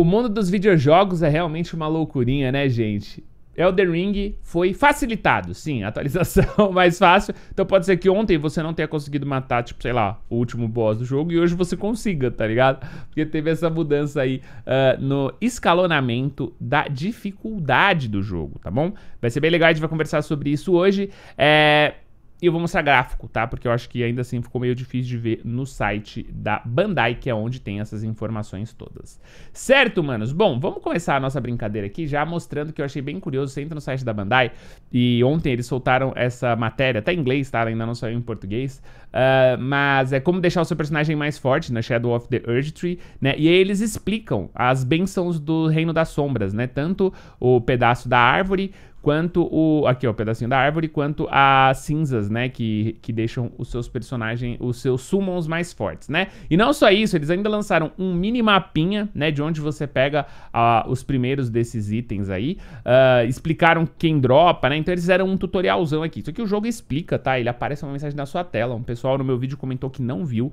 O mundo dos videojogos é realmente uma loucurinha, né, gente? Elden Ring foi facilitado, sim, atualização mais fácil. Então pode ser que ontem você não tenha conseguido matar, tipo, sei lá, o último boss do jogo e hoje você consiga, tá ligado? Porque teve essa mudança aí uh, no escalonamento da dificuldade do jogo, tá bom? Vai ser bem legal, a gente vai conversar sobre isso hoje. É e eu vou mostrar gráfico, tá? Porque eu acho que ainda assim ficou meio difícil de ver no site da Bandai, que é onde tem essas informações todas. Certo, manos? Bom, vamos começar a nossa brincadeira aqui já mostrando que eu achei bem curioso. Você entra no site da Bandai e ontem eles soltaram essa matéria, tá em inglês, tá? Ela ainda não saiu em português. Uh, mas é como deixar o seu personagem mais forte na né? Shadow of the Urge Tree, né? E aí eles explicam as bênçãos do Reino das Sombras, né? Tanto o pedaço da árvore quanto o aqui ó, o pedacinho da árvore, quanto as cinzas, né, que, que deixam os seus personagens, os seus summons mais fortes, né? E não só isso, eles ainda lançaram um mini mapinha, né, de onde você pega uh, os primeiros desses itens aí, uh, explicaram quem dropa, né? Então eles fizeram um tutorialzão aqui. Isso aqui o jogo explica, tá? Ele aparece uma mensagem na sua tela. Um pessoal no meu vídeo comentou que não viu, uh,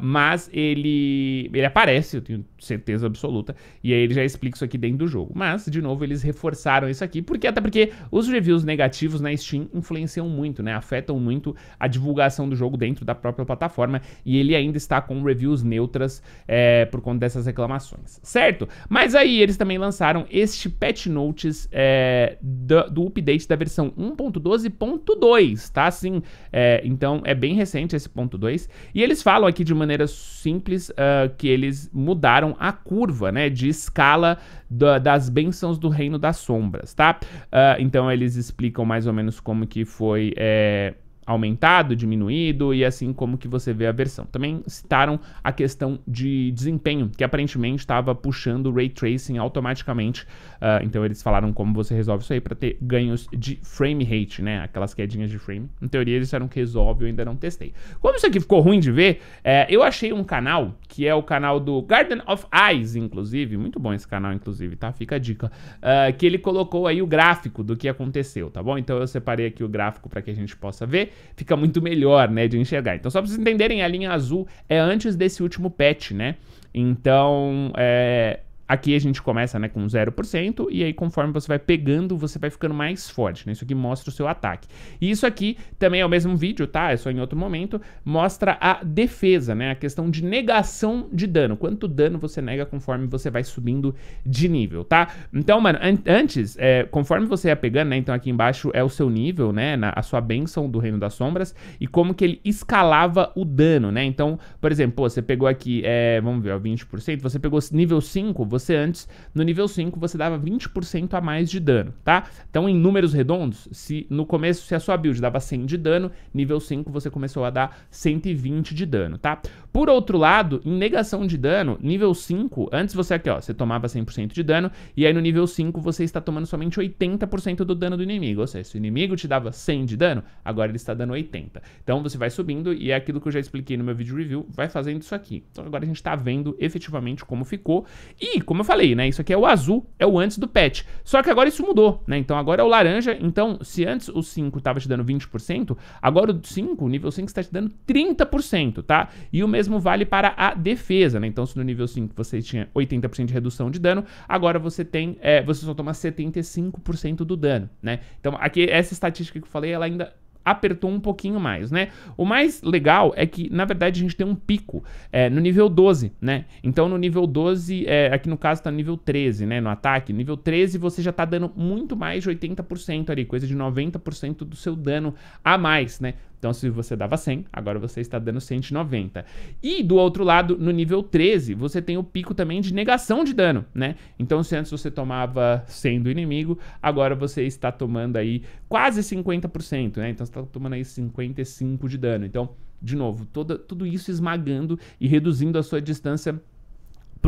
mas ele ele aparece, eu tenho certeza absoluta. E aí ele já explica isso aqui dentro do jogo. Mas de novo eles reforçaram isso aqui, porque até porque porque os reviews negativos na Steam influenciam muito, né? Afetam muito a divulgação do jogo dentro da própria plataforma e ele ainda está com reviews neutras é, por conta dessas reclamações, certo? Mas aí eles também lançaram este patch notes é, do, do, update da versão 1.12.2, tá? Sim, é, então é bem recente esse ponto 2 e eles falam aqui de maneira simples uh, que eles mudaram a curva, né, de escala da, das bênçãos do reino das sombras, tá? Uh, então eles explicam mais ou menos como que foi é, aumentado, diminuído e assim como que você vê a versão. Também citaram a questão de desempenho, que aparentemente estava puxando o ray tracing automaticamente. Uh, então eles falaram como você resolve isso aí para ter ganhos de frame rate, né? Aquelas quedinhas de frame. Em teoria eles disseram que resolve, eu ainda não testei. Como isso aqui ficou ruim de ver, é, eu achei um canal que é o canal do Garden of Eyes, inclusive, muito bom esse canal, inclusive, tá? Fica a dica. Uh, que ele colocou aí o gráfico do que aconteceu, tá bom? Então eu separei aqui o gráfico para que a gente possa ver fica muito melhor, né, de enxergar. Então, só para vocês entenderem, a linha azul é antes desse último patch, né? Então, é, Aqui a gente começa né, com 0%, e aí conforme você vai pegando, você vai ficando mais forte. Né? Isso aqui mostra o seu ataque. E isso aqui também é o mesmo vídeo, tá? É só em outro momento. Mostra a defesa, né? A questão de negação de dano. Quanto dano você nega conforme você vai subindo de nível, tá? Então, mano, an antes, é, conforme você ia pegando, né? Então aqui embaixo é o seu nível, né? Na, a sua bênção do Reino das Sombras e como que ele escalava o dano, né? Então, por exemplo, pô, você pegou aqui, é, vamos ver, ó, 20%. Você pegou nível 5, você você antes, no nível 5, você dava 20% a mais de dano, tá? Então, em números redondos, se no começo, se a sua build dava 100 de dano, nível 5 você começou a dar 120 de dano, tá? Por outro lado, em negação de dano, nível 5, antes você aqui, ó, você tomava 100% de dano, e aí no nível 5 você está tomando somente 80% do dano do inimigo. Ou seja, se o inimigo te dava 100 de dano, agora ele está dando 80. Então você vai subindo, e é aquilo que eu já expliquei no meu vídeo review, vai fazendo isso aqui. Então agora a gente está vendo efetivamente como ficou. E como eu falei, né? Isso aqui é o azul, é o antes do patch. Só que agora isso mudou, né? Então agora é o laranja. Então, se antes o 5 estava te dando 20%, agora o 5, o nível 5, está te dando 30%, tá? E o mesmo vale para a defesa, né? Então, se no nível 5 você tinha 80% de redução de dano, agora você tem. É, você só toma 75% do dano, né? Então, aqui, essa estatística que eu falei, ela ainda apertou um pouquinho mais, né? O mais legal é que, na verdade, a gente tem um pico é, no nível 12, né? Então, no nível 12, é, aqui no caso tá no nível 13, né? No ataque, nível 13 você já tá dando muito mais de 80% ali, coisa de 90% do seu dano a mais, né? Então, se você dava 100, agora você está dando 190. E do outro lado, no nível 13, você tem o pico também de negação de dano, né? Então, se antes você tomava 100 do inimigo, agora você está tomando aí quase 50%, né? Então, você está tomando aí 55 de dano. Então, de novo, toda, tudo isso esmagando e reduzindo a sua distância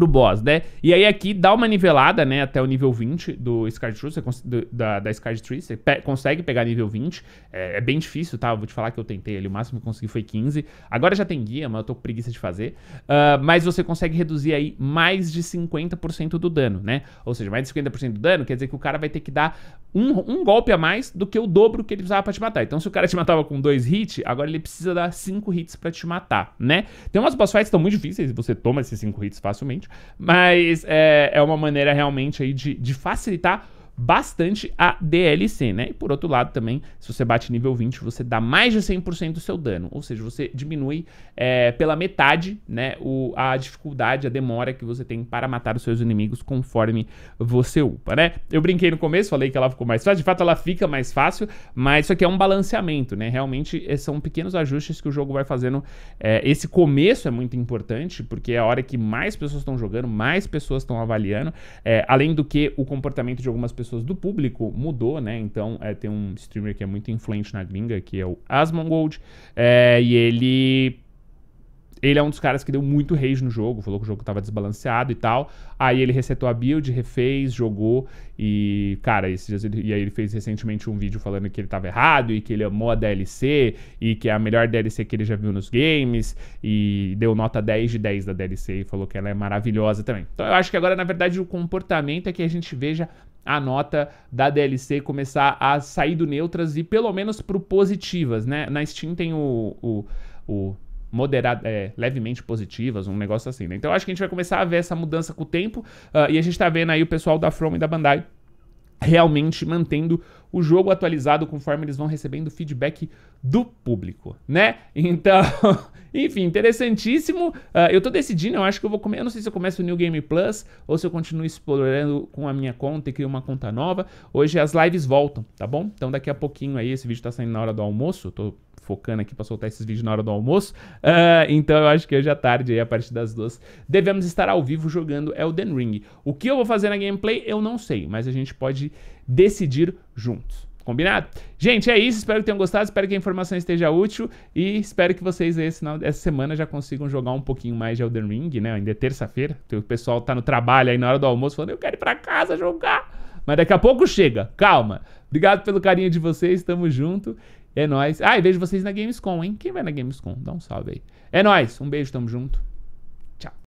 pro boss, né? E aí aqui dá uma nivelada, né, até o nível 20 do Scar Tree, você da, da Tree, você pe consegue pegar nível 20, é, é, bem difícil, tá? Eu vou te falar que eu tentei ali, o máximo que consegui foi 15, agora já tem guia, mas eu tô com preguiça de fazer, uh, mas você consegue reduzir aí mais de 50% do dano, né? Ou seja, mais de 50% do dano quer dizer que o cara vai ter que dar um, um golpe a mais do que o dobro que ele precisava pra te matar. Então se o cara te matava com dois hits, agora ele precisa dar cinco hits pra te matar, né? Tem umas boss fights que estão muito difíceis, você toma esses cinco hits facilmente, mas é, é uma maneira realmente aí de, de facilitar bastante a DLC, né? E por outro lado também, se você bate nível 20, você dá mais de 100% do seu dano, ou seja, você diminui é, pela metade, né, o, a dificuldade, a demora que você tem para matar os seus inimigos conforme você upa, né? Eu brinquei no começo, falei que ela ficou mais fácil, de fato ela fica mais fácil, mas isso aqui é um balanceamento, né? Realmente é, são pequenos ajustes que o jogo vai fazendo. É, esse começo é muito importante, porque é a hora que mais pessoas estão jogando, mais pessoas estão avaliando, é, além do que o comportamento de algumas pessoas pessoas do público mudou, né? Então, é, tem um streamer que é muito influente na gringa, que é o Asmongold, é, e ele ele é um dos caras que deu muito rage no jogo, falou que o jogo tava desbalanceado e tal. Aí ele resetou a build, refez, jogou e, cara, esses ele, e aí ele fez recentemente um vídeo falando que ele tava errado e que ele amou a DLC e que é a melhor DLC que ele já viu nos games e deu nota 10 de 10 da DLC e falou que ela é maravilhosa também. Então eu acho que agora, na verdade, o comportamento é que a gente veja a nota da DLC começar a sair do neutras e pelo menos pro positivas, né? Na Steam tem o, o, o moderado, é, levemente positivas, um negócio assim, né? Então acho que a gente vai começar a ver essa mudança com o tempo uh, e a gente tá vendo aí o pessoal da From e da Bandai realmente mantendo o jogo atualizado conforme eles vão recebendo feedback do público, né? Então, enfim, interessantíssimo. Uh, eu tô decidindo, eu acho que eu vou comer. Eu não sei se eu começo o New Game Plus ou se eu continuo explorando com a minha conta e crio uma conta nova. Hoje as lives voltam, tá bom? Então daqui a pouquinho aí, esse vídeo tá saindo na hora do almoço, tô focando aqui para soltar esses vídeos na hora do almoço. Uh, então eu acho que hoje à tarde, aí, a partir das duas, devemos estar ao vivo jogando Elden Ring. O que eu vou fazer na gameplay, eu não sei, mas a gente pode decidir juntos. Combinado? Gente, é isso. Espero que tenham gostado. Espero que a informação esteja útil. E espero que vocês, esse final, essa semana, já consigam jogar um pouquinho mais de Elden Ring, né? Ainda é terça-feira. Então, o pessoal tá no trabalho aí na hora do almoço falando: eu quero ir pra casa jogar. Mas daqui a pouco chega. Calma. Obrigado pelo carinho de vocês. Tamo junto. É nóis. Ah, e vejo vocês na Gamescom, hein? Quem vai na Gamescom? Dá um salve aí. É nóis. Um beijo, tamo junto.